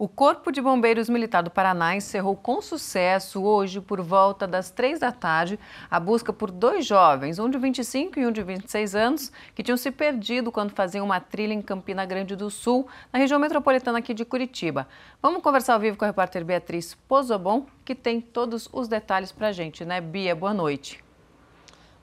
O Corpo de Bombeiros Militar do Paraná encerrou com sucesso hoje, por volta das três da tarde, a busca por dois jovens, um de 25 e um de 26 anos, que tinham se perdido quando faziam uma trilha em Campina Grande do Sul, na região metropolitana aqui de Curitiba. Vamos conversar ao vivo com a repórter Beatriz Pozobon, que tem todos os detalhes para a gente, né? Bia, boa noite.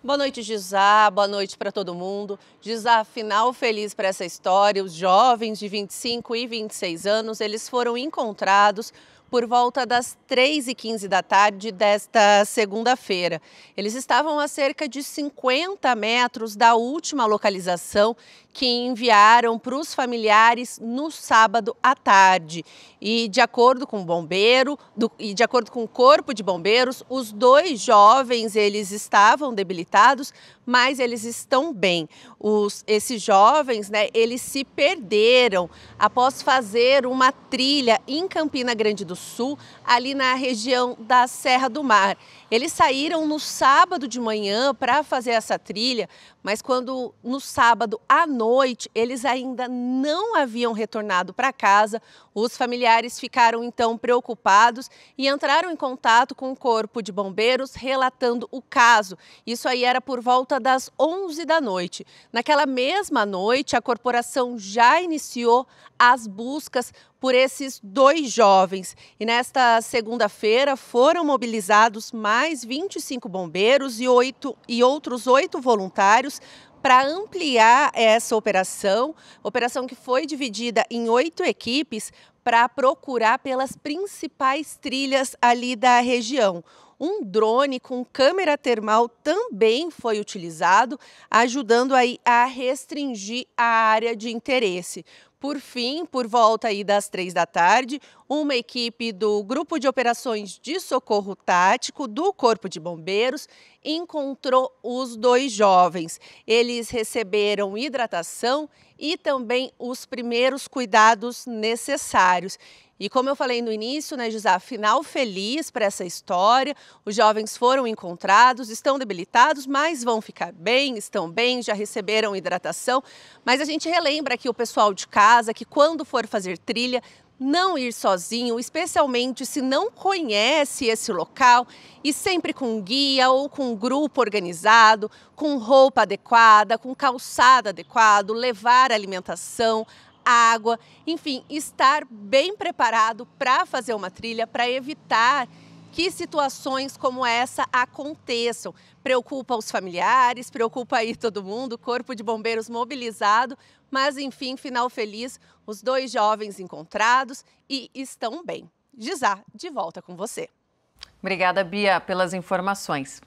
Boa noite, Gisá. Boa noite para todo mundo. Gisá, final feliz para essa história. Os jovens de 25 e 26 anos, eles foram encontrados por volta das 3h15 da tarde desta segunda-feira. Eles estavam a cerca de 50 metros da última localização que enviaram para os familiares no sábado à tarde. E de acordo com o bombeiro do, e de acordo com o corpo de bombeiros, os dois jovens eles estavam debilitados, mas eles estão bem. Os, esses jovens, né, eles se perderam após fazer uma trilha em Campina Grande do Sul Sul, ali na região da Serra do Mar. Eles saíram no sábado de manhã para fazer essa trilha, mas quando no sábado à noite eles ainda não haviam retornado para casa, os familiares ficaram então preocupados e entraram em contato com o Corpo de Bombeiros relatando o caso. Isso aí era por volta das 11 da noite. Naquela mesma noite, a corporação já iniciou as buscas por esses dois jovens. E nesta segunda-feira foram mobilizados mais 25 bombeiros e, oito e outros oito voluntários para ampliar essa operação, operação que foi dividida em oito equipes para procurar pelas principais trilhas ali da região. Um drone com câmera termal também foi utilizado, ajudando aí a restringir a área de interesse. Por fim, por volta aí das três da tarde, uma equipe do Grupo de Operações de Socorro Tático do Corpo de Bombeiros encontrou os dois jovens. Eles receberam hidratação e também os primeiros cuidados necessários. E como eu falei no início, né, José, final feliz para essa história. Os jovens foram encontrados, estão debilitados, mas vão ficar bem, estão bem, já receberam hidratação. Mas a gente relembra aqui o pessoal de casa que quando for fazer trilha, não ir sozinho, especialmente se não conhece esse local, e sempre com guia ou com grupo organizado, com roupa adequada, com calçado adequado, levar alimentação, água, enfim, estar bem preparado para fazer uma trilha, para evitar que situações como essa aconteçam. Preocupa os familiares, preocupa aí todo mundo, corpo de bombeiros mobilizado, mas enfim, final feliz, os dois jovens encontrados e estão bem. Gizá, de volta com você. Obrigada, Bia, pelas informações.